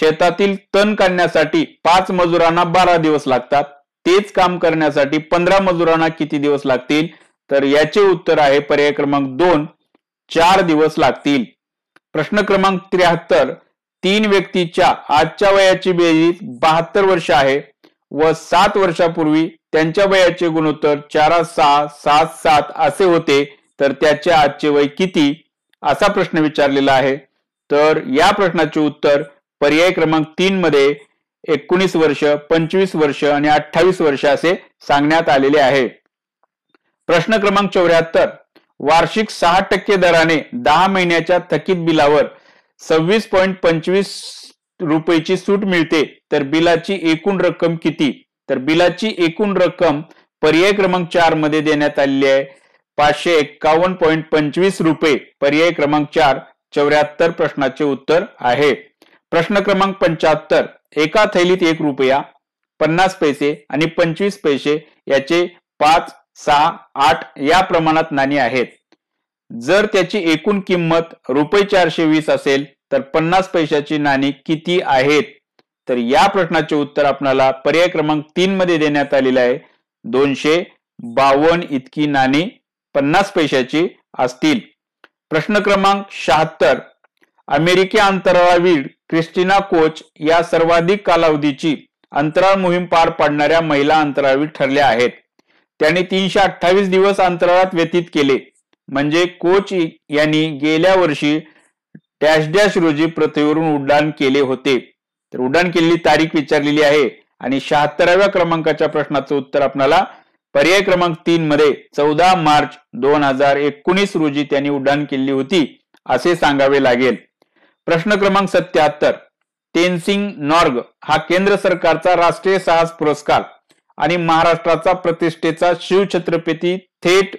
शेतातील तण काढण्यासाठी पाच मजुरांना बारा दिवस लागतात तेच काम करण्यासाठी पंधरा मजुरांना किती दिवस लागतील तर याचे उत्तर आहे पर्याय क्रमांक दोन चार दिवस लागतील प्रश्न क्रमांक त्र्याहत्तर तीन व्यक्तीच्या आजच्या वयाची बेरीज बहात्तर वर्ष आहे व सात वर्षापूर्वी त्यांच्या वयाचे गुणोत्तर चार सहा सात सात असे होते तर त्याचे आजचे वय किती असा प्रश्न विचारलेला आहे तर या प्रश्नाचे उत्तर पर्याय क्रमांक तीन मध्ये एकोणीस वर्ष पंचवीस वर्ष आणि अठ्ठावीस वर्ष असे सांगण्यात आलेले आहे प्रश्न क्रमांक चौऱ्याहत्तर वार्षिक सहा टक्के दराने दहा महिन्याच्या थकीत बिलावर सव्वीस पॉईंट पंचवीस रुपयेची सूट मिळते तर बिलाची एकूण रक्कम किती तर बिलाची एकूण रक्कम पर्याय क्रमांक चार मध्ये देण्यात आलेली आहे पाचशे एक्कावन्न पॉईंट पंचवीस रुपये पर्याय क्रमांक चार चौऱ्याहत्तर प्रश्नाचे उत्तर आहे प्रश्न क्रमांक पंच्याहत्तर एका थैलीत एक रुपया पन्नास पैसे आणि पंचवीस पैसे याचे पाच सहा आठ या प्रमाणात नाणी आहेत जर त्याची एकूण किंमत रुपये चारशे वीस असेल तर पन्नास पैशाची नाणी किती आहेत तर या प्रश्नाचे उत्तर आपल्याला पर्याय क्रमांक तीन मध्ये देण्यात आलेले आहे दोनशे बावन इतकी नाणी पन्नास पैशाची असतील प्रश्न क्रमांक शहात्तर अमेरिकी अंतराळावीर क्रिस्टिना कोच या सर्वाधिक कालावधीची अंतराळ मोहीम पार पाडणाऱ्या महिला अंतराळवीर ठरल्या आहेत त्यांनी तीनशे अठ्ठावीस दिवस अंतराळात व्यतीत केले म्हणजे कोच यांनी गेल्या वर्षी डॅश डॅश रोजी पृथ्वीवरून उड्डाण केले होते तर उड्डाण केलेली तारीख विचारलेली आहे आणि शहात्तराव्या क्रमांकाच्या प्रश्नाचं उत्तर आपल्याला पर्याय क्रमांक तीन मध्ये चौदा मार्च दोन हजार एकोणीस रोजी त्यांनी उड्डाण केली होती असे सांगावे लागेल प्रश्न क्रमांक सत्याहत्तर तेनसिंग नॉर्ग हा केंद्र सरकारचा राष्ट्रीय साहस पुरस्कार आणि महाराष्ट्राचा प्रतिष्ठेचा शिवछत्रपती थेट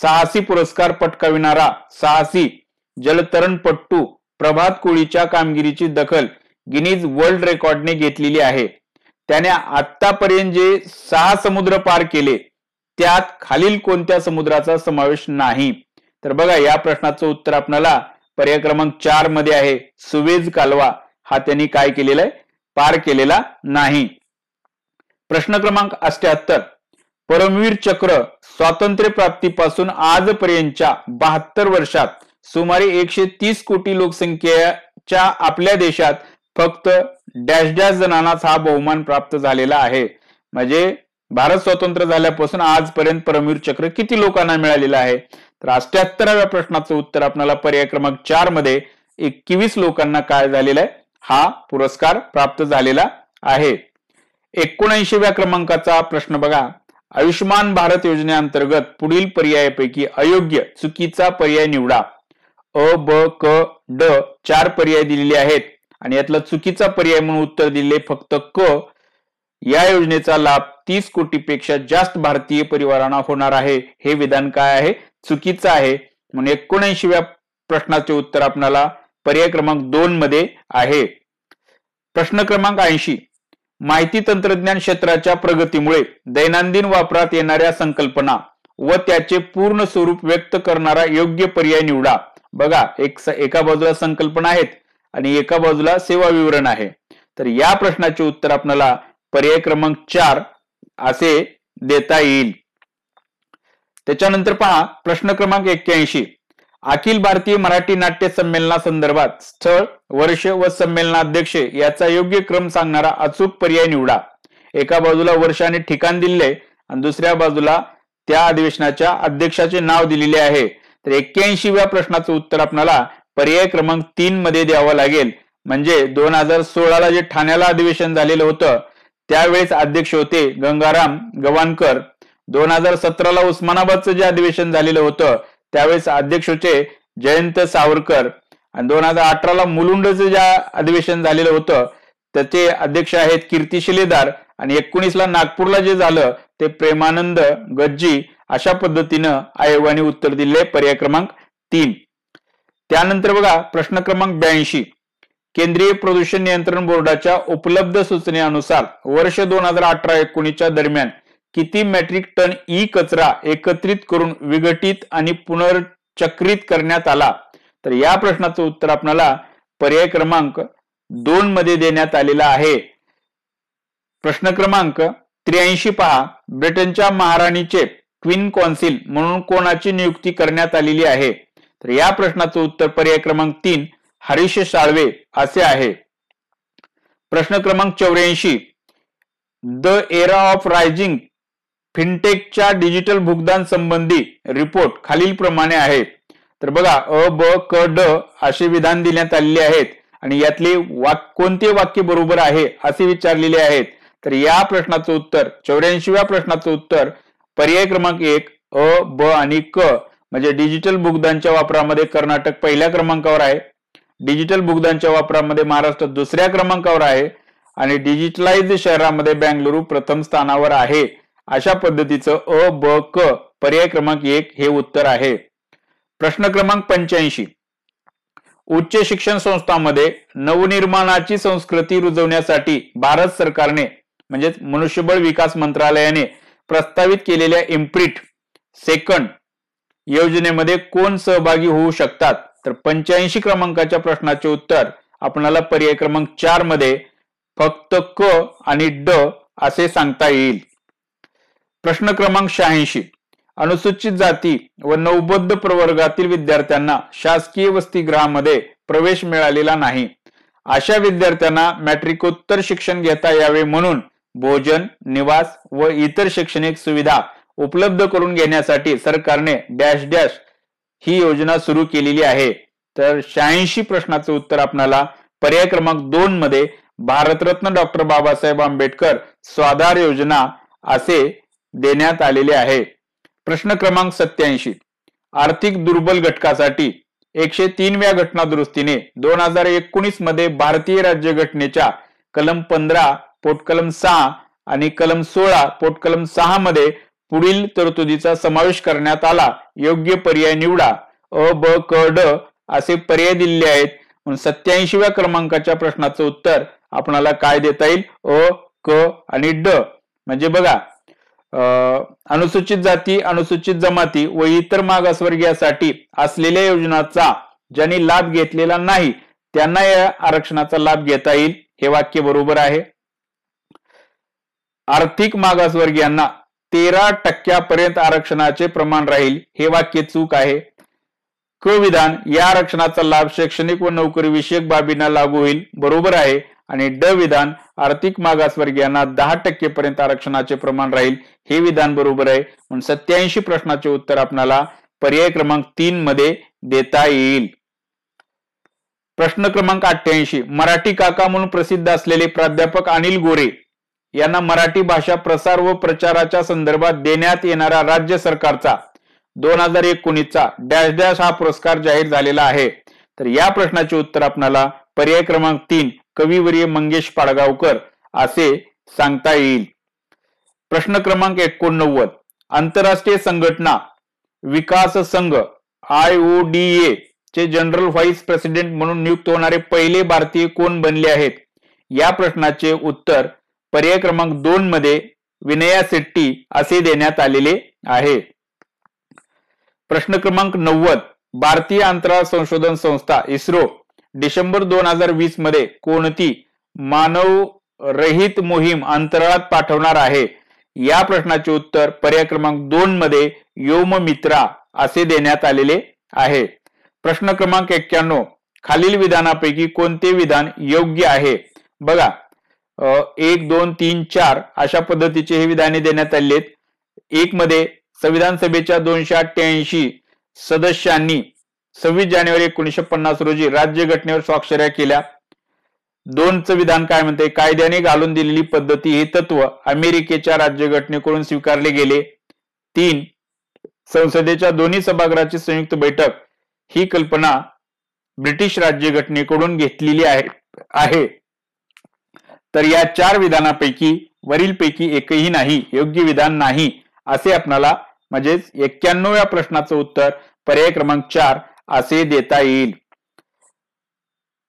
साहसी पुरस्कार पटकाविणारा साहसी जलतरणपट्टू प्रभात कोळीच्या कामगिरीची दखल गिनीज वर्ल्ड रेकॉर्डने घेतलेली आहे त्याने आतापर्यंत जे सहा समुद्र पार केले त्यात खालील कोणत्या समुद्राचा समावेश नाही तर बघा या प्रश्नाचं उत्तर आपल्याला पर्याय क्रमांक चार मध्ये आहे सुवेज कालवा हा त्यांनी काय केलेला आहे पार केलेला नाही प्रश्न क्रमांक अष्ट्याहत्तर परमवीर चक्र स्वातंत्र्य प्राप्तीपासून आजपर्यंतच्या बहात्तर वर्षात सुमारे एकशे तीस कोटी लोकसंख्येच्या आपल्या देशात फक्त डॅश डॅश जणांनाच हा बहुमान प्राप्त झालेला आहे म्हणजे भारत स्वतंत्र झाल्यापासून आजपर्यंत परमवीर चक्र किती लोकांना मिळालेलं आहे तर अष्ट्याहत्तराव्या प्रश्नाचं उत्तर आपल्याला पर्याय क्रमांक चार मध्ये एकवीस लोकांना काय झालेला आहे हा पुरस्कार प्राप्त झालेला आहे एकोणऐंशीव्या क्रमांकाचा प्रश्न बघा आयुष्यमान भारत योजनेअंतर्गत पुढील पर्यायापैकी अयोग्य चुकीचा पर्याय निवडा अ ब क ड चार पर्याय दिलेले आहेत आणि यातला चुकीचा पर्याय म्हणून उत्तर दिले फक्त क या योजनेचा लाभ तीस कोटीपेक्षा जास्त भारतीय परिवारांना होणार आहे हे विधान काय आहे चुकीचं आहे म्हणून एकोणऐंशीव्या प्रश्नाचे उत्तर आपल्याला पर्याय क्रमांक दोन मध्ये आहे प्रश्न क्रमांक ऐंशी माहिती तंत्रज्ञान क्षेत्राच्या प्रगतीमुळे दैनंदिन वापरात येणाऱ्या संकल्पना व त्याचे पूर्ण स्वरूप व्यक्त करणारा योग्य पर्याय निवडा बघा एक एका बाजूला संकल्पना आहेत आणि एका बाजूला सेवा विवरण आहे तर या प्रश्नाचे उत्तर आपल्याला पर्याय क्रमांक चार असे देता येईल त्याच्यानंतर पहा प्रश्न क्रमांक एक्क्याऐंशी अखिल भारतीय मराठी नाट्य संमेलनासंदर्भात स्थळ वर्ष व संमेलनाध्यक्ष याचा योग्य क्रम सांगणारा अचूक पर्याय निवडा एका बाजूला वर्षाने ठिकाण दिले आणि दुसऱ्या बाजूला त्या अधिवेशनाच्या अध्यक्षाचे नाव दिलेले आहे तर व्या प्रश्नाचं उत्तर आपल्याला पर्याय क्रमांक तीन मध्ये द्यावं लागेल म्हणजे दोन हजार सोळाला जे ठाण्याला अधिवेशन झालेलं होतं त्यावेळेस अध्यक्ष होते गंगाराम गवानकर दोन हजार सतराला उस्मानाबादचं जे अधिवेशन झालेलं होतं त्यावेळेस अध्यक्ष होते जयंत सावरकर आणि दोन हजार अठराला मुलुंडचं जे अधिवेशन झालेलं होतं त्याचे अध्यक्ष आहेत कीर्ती शिलेदार आणि एकोणीसला नागपूरला जे झालं ते प्रेमानंद गज्जी अशा पद्धतीनं आयोगाने उत्तर दिले पर्याय क्रमांक तीन त्यानंतर बघा प्रश्न क्रमांक ब्याऐंशी केंद्रीय प्रदूषण नियंत्रण बोर्डाच्या उपलब्ध सूचनेनुसार वर्ष दोन हजार अठरा एकोणीसच्या दरम्यान किती मेट्रिक टन ई कचरा एकत्रित करून विघटित आणि पुनर्चक्रित करण्यात आला तर या प्रश्नाचं उत्तर आपल्याला पर्याय क्रमांक दोन मध्ये देण्यात आलेला आहे प्रश्न क्रमांक त्र्याऐंशी पहा ब्रिटनच्या महाराणीचे क्वीन कॉन्सिल म्हणून कोणाची नियुक्ती करण्यात आलेली आहे तर या प्रश्नाचं उत्तर पर्याय क्रमांक तीन हरीश साळवे असे आहे प्रश्न क्रमांक चौऱ्याऐंशी द एरा ऑफ रायझिंग फिनटेकच्या डिजिटल भुगदान संबंधी रिपोर्ट खालीलप्रमाणे आहे तर बघा अ ब क ड असे विधान देण्यात आलेले आहेत आणि यातले वाक कोणते वाक्य बरोबर आहे असे विचारलेले आहेत तर या प्रश्नाचं उत्तर चौऱ्याऐंशीव्या प्रश्नाचं उत्तर पर्याय क्रमांक एक अ ब आणि क म्हणजे डिजिटल भुगदानच्या वापरामध्ये कर्नाटक पहिल्या क्रमांकावर आहे डिजिटल भुगदानच्या वापरामध्ये महाराष्ट्र दुसऱ्या क्रमांकावर आहे आणि डिजिटलाइज शहरामध्ये बँगलुरू प्रथम स्थानावर आहे अशा पद्धतीचं अ ब क पर्याय क्रमांक एक हे उत्तर आहे प्रश्न क्रमांक पंच्याऐंशी उच्च शिक्षण संस्थांमध्ये नवनिर्माणाची संस्कृती रुजवण्यासाठी भारत सरकारने म्हणजेच मनुष्यबळ विकास मंत्रालयाने प्रस्तावित केलेल्या इम्प्रिट सेकंड योजनेमध्ये कोण सहभागी होऊ शकतात तर पंच्याऐंशी क्रमांकाच्या प्रश्नाचे उत्तर आपणाला पर्याय क्रमांक चार मध्ये फक्त क आणि ड असे सांगता येईल प्रश्न क्रमांक शहाऐंशी अनुसूचित जाती व नौबद्ध प्रवर्गातील विद्यार्थ्यांना शासकीय वसतीगृहामध्ये प्रवेश मिळालेला नाही अशा विद्यार्थ्यांना मॅट्रिकोत्तर शिक्षण घेता यावे म्हणून भोजन निवास व इतर शैक्षणिक सुविधा उपलब्ध करून घेण्यासाठी सरकारने डॅश डॅश ही योजना सुरू केलेली आहे तर शहाऐंशी प्रश्नाचं उत्तर आपणाला पर्याय क्रमांक दोन मध्ये भारतरत्न डॉक्टर बाबासाहेब आंबेडकर स्वाधार योजना असे देण्यात आलेले आहे प्रश्न क्रमांक सत्याऐंशी आर्थिक दुर्बल घटकासाठी एकशे तीनव्या घटना दुरुस्तीने दोन हजार एकोणीस मध्ये भारतीय राज्य घटनेच्या कलम पंधरा पोटकलम सहा आणि कलम सोळा पोटकलम सहा मध्ये पुढील तरतुदीचा समावेश करण्यात आला योग्य पर्याय निवडा अ ब क ड असे पर्याय दिलेले आहेत म्हणून सत्याऐंशीव्या क्रमांकाच्या प्रश्नाचं उत्तर आपणाला काय देता येईल अ क आणि ड म्हणजे बघा अनुसूचित जाती अनुसूचित जमाती व इतर मागासवर्गीयासाठी असलेल्या योजनाचा ज्यांनी लाभ घेतलेला नाही त्यांना या आरक्षणाचा लाभ घेता येईल हे वाक्य बरोबर आहे आर्थिक मागासवर्गीयांना तेरा टक्क्यापर्यंत आरक्षणाचे प्रमाण राहील हे वाक्य चूक आहे क विधान या आरक्षणाचा लाभ शैक्षणिक व नोकरी विषयक बाबींना लागू होईल बरोबर आहे आणि ड विधान आर्थिक मागासवर्गीयांना दहा टक्केपर्यंत आरक्षणाचे प्रमाण राहील हे विधान बरोबर आहे म्हणून सत्याऐंशी प्रश्नाचे उत्तर आपणाला पर्याय क्रमांक तीन मध्ये देता येईल प्रश्न क्रमांक अठ्ठ्याऐंशी मराठी काका म्हणून प्रसिद्ध असलेले प्राध्यापक अनिल गोरे यांना मराठी भाषा प्रसार व प्रचाराच्या संदर्भात देण्यात येणारा राज्य सरकारचा दोन हजार एकोणीसचा डॅश डॅश हा पुरस्कार जाहीर झालेला आहे तर या प्रश्नाचे उत्तर आपणाला पर्याय क्रमांक तीन कविवर्य मंगेश पाडगावकर असे सांगता येईल प्रश्न क्रमांक एकोणनव्वद आंतरराष्ट्रीय संघटना विकास संघ आय ओ डी ए चे जनरल व्हाईस प्रेसिडेंट म्हणून नियुक्त होणारे पहिले भारतीय कोण बनले आहेत या प्रश्नाचे उत्तर पर्याय क्रमांक दोन मध्ये विनया शेट्टी असे देण्यात आलेले आहे प्रश्न क्रमांक नव्वद भारतीय अंतराळ संशोधन संस्था इस्रो डिसेंबर दोन हजार वीस मध्ये कोणती मानव रहित मोहीम अंतराळात पाठवणार आहे या प्रश्नाचे उत्तर पर्याय क्रमांक दोन मध्ये योम मित्रा असे देण्यात आलेले आहे प्रश्न क्रमांक एक्क्याण्णव खालील विधानापैकी कोणते विधान योग्य आहे बघा एक दोन तीन चार अशा पद्धतीचे हे विधाने देण्यात आलेत आहेत एक मध्ये संविधान सभेच्या दोनशे अठ्ठ्याऐंशी सदस्यांनी सव्वीस जानेवारी एकोणीशे पन्नास रोजी राज्य घटनेवर स्वाक्षऱ्या केल्या दोनचं विधान काय म्हणते कायद्याने घालून दिलेली पद्धती हे तत्व अमेरिकेच्या राज्यघटनेकडून स्वीकारले गेले तीन संसदेच्या दोन्ही सभागृहाची संयुक्त बैठक ही कल्पना ब्रिटिश राज्यघटनेकडून घेतलेली आहे तर या चार विधानापैकी वरीलपैकी एकही नाही योग्य विधान नाही असे आपणाला म्हणजेच एक्क्याण्णव्या प्रश्नाचं उत्तर पर्याय क्रमांक चार असे देता येईल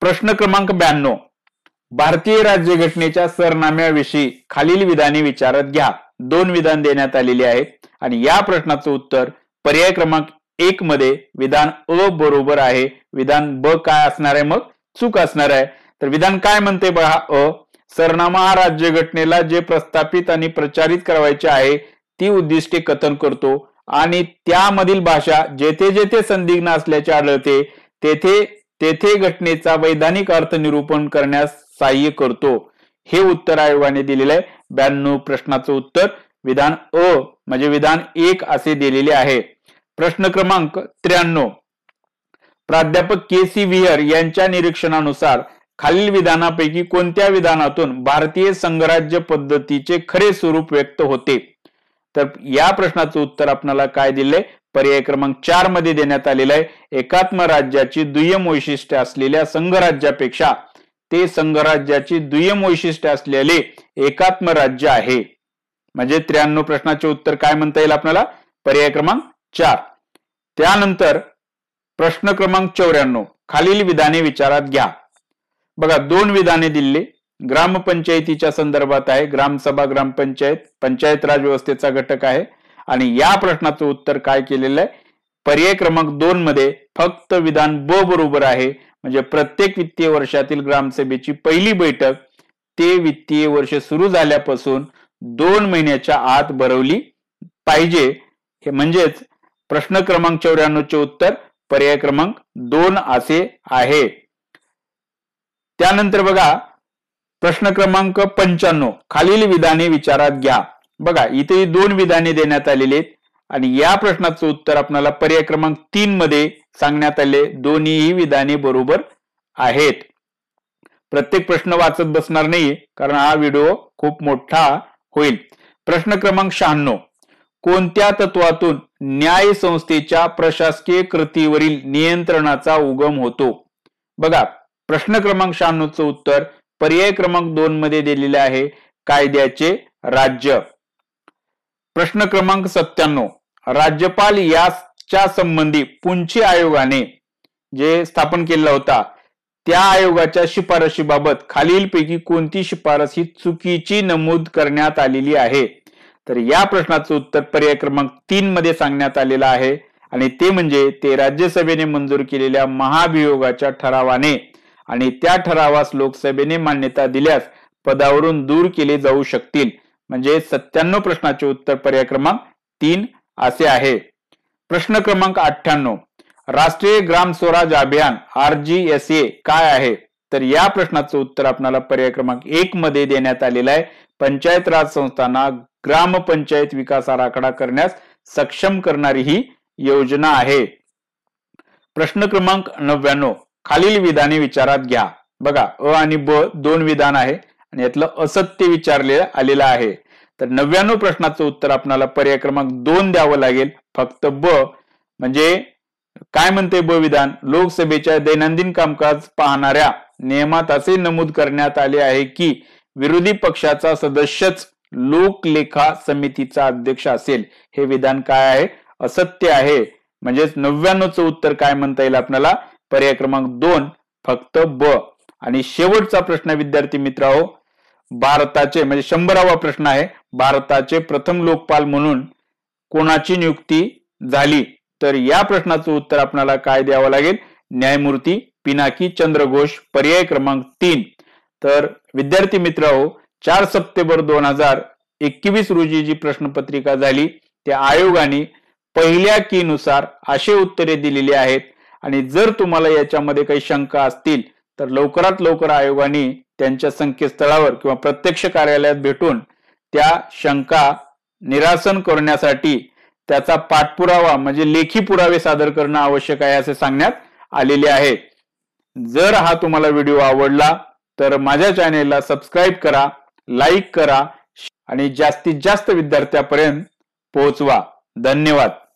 प्रश्न क्रमांक ब्याण्णव भारतीय राज्यघटनेच्या सरनाम्याविषयी खालील विधाने विचारत घ्या दोन विधान देण्यात आलेली आहेत आणि या प्रश्नाचं उत्तर पर्याय क्रमांक एक मध्ये विधान अ बरोबर आहे विधान ब काय असणार आहे मग चूक असणार आहे तर विधान काय म्हणते बघा अ सरनामा राज्य घटनेला जे प्रस्थापित आणि प्रचारित करावायचे आहे ती उद्दिष्टे कथन करतो आणि त्यामधील भाषा जेथे जेथे संदिग्न असल्याचे आढळते तेथे तेथे घटनेचा वैधानिक अर्थ निरूपण करण्यास सहाय्य करतो हे उत्तर आयोगाने दिलेले आहे ब्याण्णव प्रश्नाचं उत्तर विधान अ म्हणजे विधान एक असे दिलेले आहे प्रश्न क्रमांक त्र्याण्णव प्राध्यापक के सी विहर यांच्या निरीक्षणानुसार खालील विधानापैकी कोणत्या विधानातून भारतीय संघराज्य पद्धतीचे खरे स्वरूप व्यक्त होते तर या प्रश्नाचं उत्तर आपल्याला काय दिले पर्याय क्रमांक चार मध्ये देण्यात आलेलं आहे एकात्म राज्याची दुय्यम वैशिष्ट्य असलेल्या संघराज्यापेक्षा ते संघराज्याची दुय्यम वैशिष्ट्य असलेले एकात्म राज्य आहे म्हणजे त्र्याण्णव प्रश्नाचे उत्तर काय म्हणता येईल आपल्याला पर्याय क्रमांक चार त्यानंतर प्रश्न क्रमांक चौऱ्याण्णव खालील विधाने विचारात घ्या बघा दोन विधाने दिली ग्रामपंचायतीच्या संदर्भात आहे ग्रामसभा ग्रामपंचायत पंचायत राज व्यवस्थेचा घटक आहे आणि या प्रश्नाचं उत्तर काय केलेलं आहे पर्याय क्रमांक दोन मध्ये फक्त विधान ब बरोबर आहे म्हणजे प्रत्येक वित्तीय वर्षातील ग्रामसभेची पहिली बैठक ते वित्तीय वर्ष सुरू झाल्यापासून दोन महिन्याच्या आत भरवली पाहिजे हे म्हणजेच प्रश्न क्रमांक चे उत्तर पर्याय क्रमांक दोन असे आहे त्यानंतर बघा प्रश्न क्रमांक पंच्याण्णव खालील विधाने विचारात घ्या बघा इथे दोन विधाने देण्यात आलेली आहेत आणि या प्रश्नाचं उत्तर आपल्याला पर्याय क्रमांक तीन मध्ये सांगण्यात आले दोन्ही विधाने बरोबर आहेत प्रत्येक प्रश्न वाचत बसणार नाही कारण हा व्हिडिओ खूप मोठा होईल प्रश्न क्रमांक शहाण्णव कोणत्या तत्वातून न्याय संस्थेच्या प्रशासकीय कृतीवरील नियंत्रणाचा उगम होतो बघा प्रश्न क्रमांक शहाण्णवचं उत्तर पर्याय क्रमांक दोन मध्ये दिलेले आहे कायद्याचे राज्य प्रश्न क्रमांक सत्त्याण्णव राज्यपाल याच्या संबंधी पुंछी आयोगाने जे स्थापन केला होता त्या आयोगाच्या शिफारशीबाबत खालीलपैकी कोणती शिफारस ही चुकीची नमूद करण्यात आलेली आहे तर या प्रश्नाचं उत्तर पर्याय क्रमांक तीन मध्ये सांगण्यात आलेलं आहे आणि ते म्हणजे ते राज्यसभेने मंजूर केलेल्या महाभियोगाच्या ठरावाने आणि त्या ठरावास लोकसभेने मान्यता दिल्यास पदावरून दूर केले जाऊ शकतील म्हणजे सत्त्याण्णव प्रश्नाचे उत्तर पर्याय क्रमांक तीन असे आहे प्रश्न क्रमांक अठ्ठ्याण्णव राष्ट्रीय ग्राम स्वराज अभियान आर जी एस ए काय आहे तर या प्रश्नाचं उत्तर आपल्याला पर्याय क्रमांक एक मध्ये देण्यात आलेला आहे पंचायत राज संस्थांना ग्रामपंचायत विकास आराखडा करण्यास सक्षम करणारी ही योजना आहे प्रश्न क्रमांक नव्याण्णव खालील विधाने विचारात घ्या बघा अ आणि ब दोन विधान आहे आणि यातलं असत्य विचारले आलेलं आहे तर नव्याण्णव प्रश्नाचं उत्तर आपल्याला पर्याय क्रमांक दोन द्यावं लागेल फक्त ब म्हणजे काय म्हणते ब विधान लोकसभेच्या दैनंदिन कामकाज पाहणाऱ्या नियमात असे नमूद करण्यात आले आहे की विरोधी पक्षाचा सदस्यच लोकलेखा समितीचा अध्यक्ष असेल हे विधान काय आहे असत्य आहे म्हणजेच नव्याण्णवचं उत्तर काय म्हणता येईल आपल्याला पर्याय क्रमांक दोन फक्त ब आणि शेवटचा प्रश्न विद्यार्थी मित्रांनो भारताचे म्हणजे शंभरावा प्रश्न आहे भारताचे प्रथम लोकपाल म्हणून कोणाची नियुक्ती झाली तर या प्रश्नाचं उत्तर आपल्याला काय द्यावं लागेल न्यायमूर्ती पिनाकी चंद्रघोष पर्याय क्रमांक तीन तर विद्यार्थी मित्रांनो चार सप्टेंबर दोन हजार एकवीस रोजी जी प्रश्नपत्रिका झाली त्या आयोगाने पहिल्या की नुसार असे उत्तरे दिलेली आहेत आणि जर तुम्हाला याच्यामध्ये काही शंका असतील तर लवकरात लवकर आयोगाने त्यांच्या संकेतस्थळावर किंवा प्रत्यक्ष कार्यालयात भेटून त्या शंका निरासन करण्यासाठी त्याचा पाठपुरावा म्हणजे लेखी पुरावे सादर करणं आवश्यक आहे असे सांगण्यात आलेले आहे जर हा तुम्हाला व्हिडिओ आवडला तर माझ्या चॅनेलला सबस्क्राईब करा लाईक करा आणि जास्तीत जास्त विद्यार्थ्यापर्यंत पोहोचवा धन्यवाद